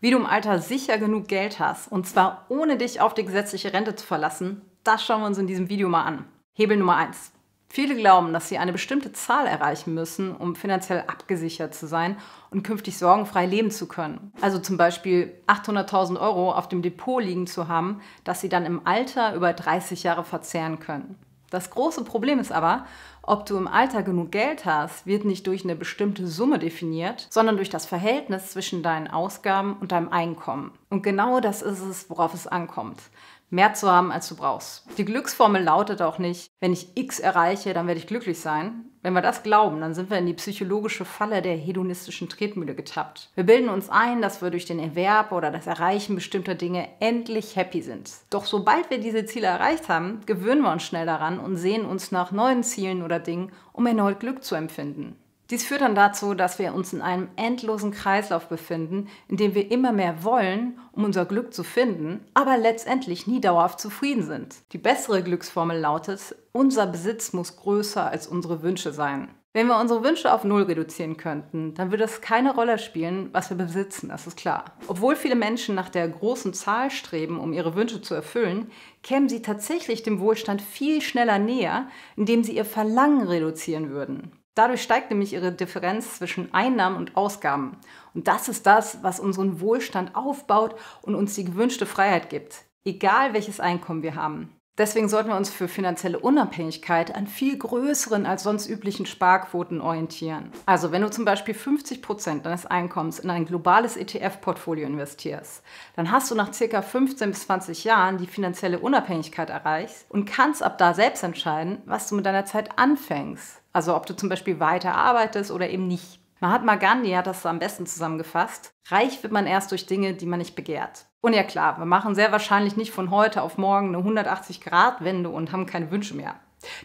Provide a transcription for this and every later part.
Wie du im Alter sicher genug Geld hast, und zwar ohne dich auf die gesetzliche Rente zu verlassen, das schauen wir uns in diesem Video mal an. Hebel Nummer 1. Viele glauben, dass sie eine bestimmte Zahl erreichen müssen, um finanziell abgesichert zu sein und künftig sorgenfrei leben zu können. Also zum Beispiel 800.000 Euro auf dem Depot liegen zu haben, das sie dann im Alter über 30 Jahre verzehren können. Das große Problem ist aber, ob du im Alter genug Geld hast, wird nicht durch eine bestimmte Summe definiert, sondern durch das Verhältnis zwischen deinen Ausgaben und deinem Einkommen. Und genau das ist es, worauf es ankommt mehr zu haben, als du brauchst. Die Glücksformel lautet auch nicht, wenn ich X erreiche, dann werde ich glücklich sein. Wenn wir das glauben, dann sind wir in die psychologische Falle der hedonistischen Tretmühle getappt. Wir bilden uns ein, dass wir durch den Erwerb oder das Erreichen bestimmter Dinge endlich happy sind. Doch sobald wir diese Ziele erreicht haben, gewöhnen wir uns schnell daran und sehen uns nach neuen Zielen oder Dingen, um erneut Glück zu empfinden. Dies führt dann dazu, dass wir uns in einem endlosen Kreislauf befinden, in dem wir immer mehr wollen, um unser Glück zu finden, aber letztendlich nie dauerhaft zufrieden sind. Die bessere Glücksformel lautet, unser Besitz muss größer als unsere Wünsche sein. Wenn wir unsere Wünsche auf Null reduzieren könnten, dann würde es keine Rolle spielen, was wir besitzen, das ist klar. Obwohl viele Menschen nach der großen Zahl streben, um ihre Wünsche zu erfüllen, kämen sie tatsächlich dem Wohlstand viel schneller näher, indem sie ihr Verlangen reduzieren würden. Dadurch steigt nämlich ihre Differenz zwischen Einnahmen und Ausgaben. Und das ist das, was unseren Wohlstand aufbaut und uns die gewünschte Freiheit gibt, egal welches Einkommen wir haben. Deswegen sollten wir uns für finanzielle Unabhängigkeit an viel größeren als sonst üblichen Sparquoten orientieren. Also wenn du zum Beispiel 50% Prozent deines Einkommens in ein globales ETF-Portfolio investierst, dann hast du nach ca. 15 bis 20 Jahren die finanzielle Unabhängigkeit erreicht und kannst ab da selbst entscheiden, was du mit deiner Zeit anfängst. Also ob du zum Beispiel weiter arbeitest oder eben nicht. Mahatma Gandhi hat das am besten zusammengefasst. Reich wird man erst durch Dinge, die man nicht begehrt. Und ja klar, wir machen sehr wahrscheinlich nicht von heute auf morgen eine 180-Grad-Wende und haben keine Wünsche mehr.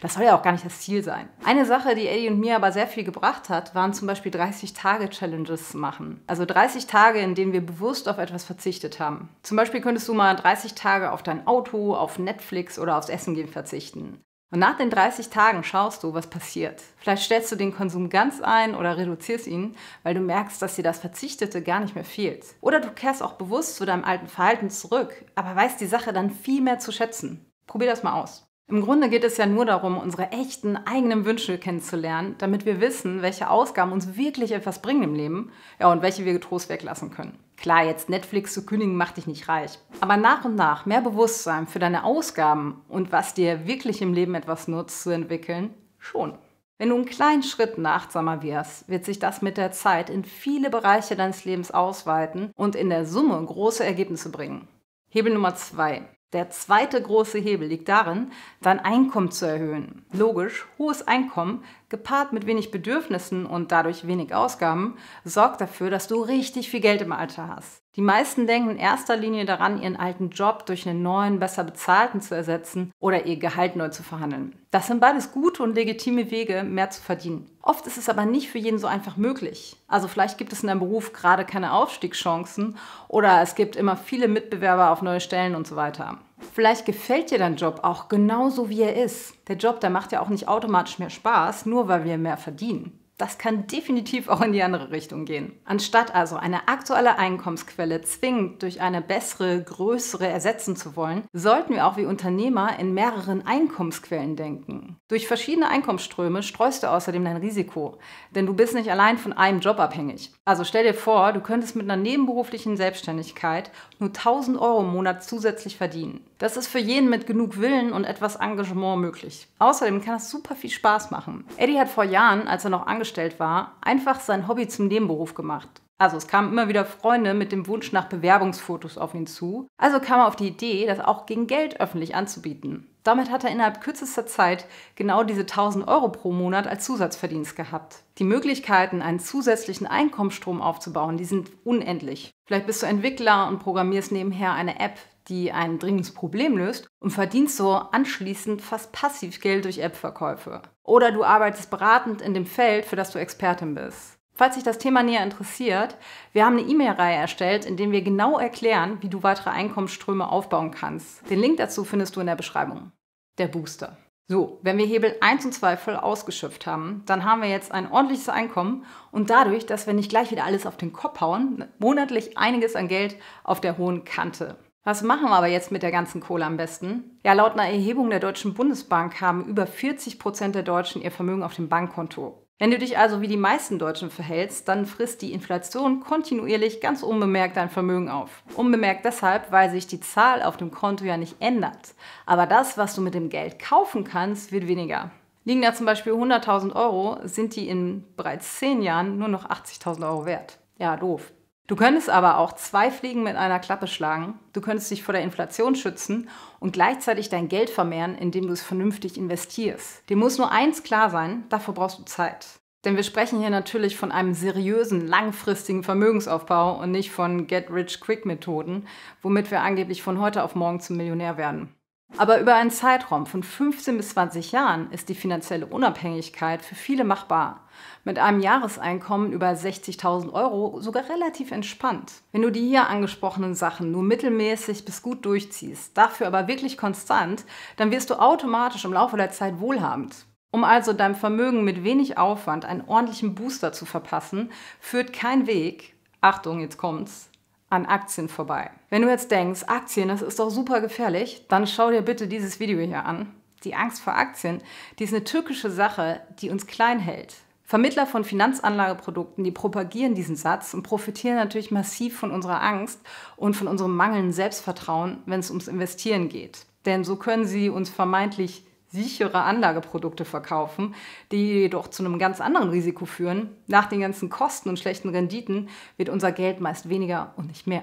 Das soll ja auch gar nicht das Ziel sein. Eine Sache, die Eddie und mir aber sehr viel gebracht hat, waren zum Beispiel 30-Tage-Challenges machen. Also 30 Tage, in denen wir bewusst auf etwas verzichtet haben. Zum Beispiel könntest du mal 30 Tage auf dein Auto, auf Netflix oder aufs Essen gehen verzichten. Und nach den 30 Tagen schaust du, was passiert. Vielleicht stellst du den Konsum ganz ein oder reduzierst ihn, weil du merkst, dass dir das Verzichtete gar nicht mehr fehlt. Oder du kehrst auch bewusst zu deinem alten Verhalten zurück, aber weißt die Sache dann viel mehr zu schätzen. Probier das mal aus. Im Grunde geht es ja nur darum, unsere echten eigenen Wünsche kennenzulernen, damit wir wissen, welche Ausgaben uns wirklich etwas bringen im Leben ja, und welche wir getrost weglassen können. Klar, jetzt Netflix zu kündigen macht dich nicht reich. Aber nach und nach mehr Bewusstsein für deine Ausgaben und was dir wirklich im Leben etwas nutzt zu entwickeln, schon. Wenn du einen kleinen Schritt nachtsamer wirst, wird sich das mit der Zeit in viele Bereiche deines Lebens ausweiten und in der Summe große Ergebnisse bringen. Hebel Nummer zwei: der zweite große Hebel liegt darin, dein Einkommen zu erhöhen. Logisch, hohes Einkommen gepaart mit wenig Bedürfnissen und dadurch wenig Ausgaben sorgt dafür, dass du richtig viel Geld im Alter hast. Die meisten denken in erster Linie daran, ihren alten Job durch einen neuen, besser bezahlten zu ersetzen oder ihr Gehalt neu zu verhandeln. Das sind beides gute und legitime Wege, mehr zu verdienen. Oft ist es aber nicht für jeden so einfach möglich. Also vielleicht gibt es in deinem Beruf gerade keine Aufstiegschancen oder es gibt immer viele Mitbewerber auf neue Stellen und so weiter. Vielleicht gefällt dir dein Job auch genauso, wie er ist. Der Job, der macht ja auch nicht automatisch mehr Spaß, nur weil wir mehr verdienen. Das kann definitiv auch in die andere Richtung gehen. Anstatt also eine aktuelle Einkommensquelle zwingend durch eine bessere, größere ersetzen zu wollen, sollten wir auch wie Unternehmer in mehreren Einkommensquellen denken. Durch verschiedene Einkommensströme streust du außerdem dein Risiko, denn du bist nicht allein von einem Job abhängig. Also stell dir vor, du könntest mit einer nebenberuflichen Selbstständigkeit nur 1000 Euro im Monat zusätzlich verdienen. Das ist für jeden mit genug Willen und etwas Engagement möglich. Außerdem kann das super viel Spaß machen. Eddie hat vor Jahren, als er noch angestellt angestellt war, einfach sein Hobby zum Nebenberuf gemacht. Also es kamen immer wieder Freunde mit dem Wunsch nach Bewerbungsfotos auf ihn zu. Also kam er auf die Idee, das auch gegen Geld öffentlich anzubieten. Damit hat er innerhalb kürzester Zeit genau diese 1000 Euro pro Monat als Zusatzverdienst gehabt. Die Möglichkeiten, einen zusätzlichen Einkommensstrom aufzubauen, die sind unendlich. Vielleicht bist du Entwickler und programmierst nebenher eine App, die ein dringendes Problem löst und verdienst so anschließend fast passiv Geld durch App-Verkäufe. Oder du arbeitest beratend in dem Feld, für das du Expertin bist. Falls dich das Thema näher interessiert, wir haben eine E-Mail-Reihe erstellt, in der wir genau erklären, wie du weitere Einkommensströme aufbauen kannst. Den Link dazu findest du in der Beschreibung. Der Booster. So, wenn wir Hebel 1 und 2 voll ausgeschöpft haben, dann haben wir jetzt ein ordentliches Einkommen und dadurch, dass wir nicht gleich wieder alles auf den Kopf hauen, monatlich einiges an Geld auf der hohen Kante. Was machen wir aber jetzt mit der ganzen Kohle am besten? Ja, laut einer Erhebung der Deutschen Bundesbank haben über 40 Prozent der Deutschen ihr Vermögen auf dem Bankkonto. Wenn du dich also wie die meisten Deutschen verhältst, dann frisst die Inflation kontinuierlich ganz unbemerkt dein Vermögen auf. Unbemerkt deshalb, weil sich die Zahl auf dem Konto ja nicht ändert. Aber das, was du mit dem Geld kaufen kannst, wird weniger. Liegen da zum Beispiel 100.000 Euro, sind die in bereits 10 Jahren nur noch 80.000 Euro wert. Ja, doof. Du könntest aber auch zwei Fliegen mit einer Klappe schlagen. Du könntest dich vor der Inflation schützen und gleichzeitig dein Geld vermehren, indem du es vernünftig investierst. Dir muss nur eins klar sein, dafür brauchst du Zeit. Denn wir sprechen hier natürlich von einem seriösen, langfristigen Vermögensaufbau und nicht von Get-Rich-Quick-Methoden, womit wir angeblich von heute auf morgen zum Millionär werden. Aber über einen Zeitraum von 15 bis 20 Jahren ist die finanzielle Unabhängigkeit für viele machbar. Mit einem Jahreseinkommen über 60.000 Euro sogar relativ entspannt. Wenn du die hier angesprochenen Sachen nur mittelmäßig bis gut durchziehst, dafür aber wirklich konstant, dann wirst du automatisch im Laufe der Zeit wohlhabend. Um also deinem Vermögen mit wenig Aufwand einen ordentlichen Booster zu verpassen, führt kein Weg, Achtung, jetzt kommt's, an Aktien vorbei. Wenn du jetzt denkst, Aktien, das ist doch super gefährlich, dann schau dir bitte dieses Video hier an. Die Angst vor Aktien, die ist eine türkische Sache, die uns klein hält. Vermittler von Finanzanlageprodukten, die propagieren diesen Satz und profitieren natürlich massiv von unserer Angst und von unserem mangelnden Selbstvertrauen, wenn es ums Investieren geht. Denn so können sie uns vermeintlich sichere Anlageprodukte verkaufen, die jedoch zu einem ganz anderen Risiko führen. Nach den ganzen Kosten und schlechten Renditen wird unser Geld meist weniger und nicht mehr.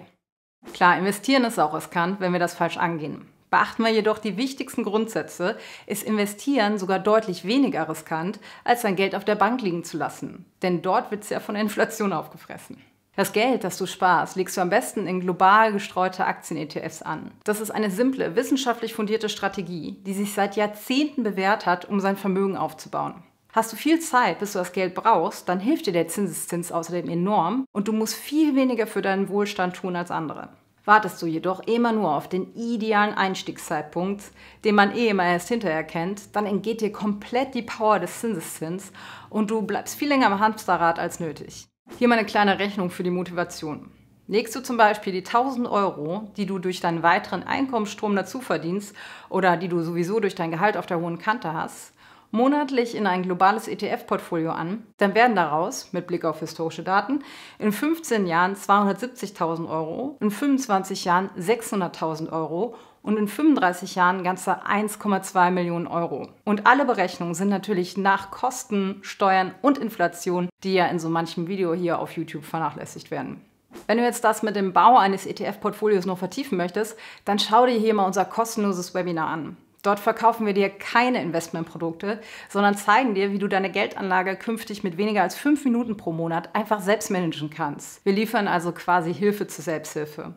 Klar, investieren ist auch riskant, wenn wir das falsch angehen. Beachten wir jedoch die wichtigsten Grundsätze, ist Investieren sogar deutlich weniger riskant, als sein Geld auf der Bank liegen zu lassen. Denn dort wird es ja von der Inflation aufgefressen. Das Geld, das du sparst, legst du am besten in global gestreute Aktien-ETFs an. Das ist eine simple, wissenschaftlich fundierte Strategie, die sich seit Jahrzehnten bewährt hat, um sein Vermögen aufzubauen. Hast du viel Zeit, bis du das Geld brauchst, dann hilft dir der Zinseszins außerdem enorm und du musst viel weniger für deinen Wohlstand tun als andere. Wartest du jedoch immer nur auf den idealen Einstiegszeitpunkt, den man eh immer erst hinterher kennt, dann entgeht dir komplett die Power des Zinseszins und du bleibst viel länger am Hamsterrad als nötig. Hier mal eine kleine Rechnung für die Motivation. Legst du zum Beispiel die 1000 Euro, die du durch deinen weiteren Einkommensstrom dazu verdienst oder die du sowieso durch dein Gehalt auf der hohen Kante hast, monatlich in ein globales ETF-Portfolio an, dann werden daraus, mit Blick auf historische Daten, in 15 Jahren 270.000 Euro, in 25 Jahren 600.000 Euro und in 35 Jahren ganze 1,2 Millionen Euro. Und alle Berechnungen sind natürlich nach Kosten, Steuern und Inflation, die ja in so manchem Video hier auf YouTube vernachlässigt werden. Wenn du jetzt das mit dem Bau eines ETF-Portfolios noch vertiefen möchtest, dann schau dir hier mal unser kostenloses Webinar an. Dort verkaufen wir dir keine Investmentprodukte, sondern zeigen dir, wie du deine Geldanlage künftig mit weniger als fünf Minuten pro Monat einfach selbst managen kannst. Wir liefern also quasi Hilfe zur Selbsthilfe.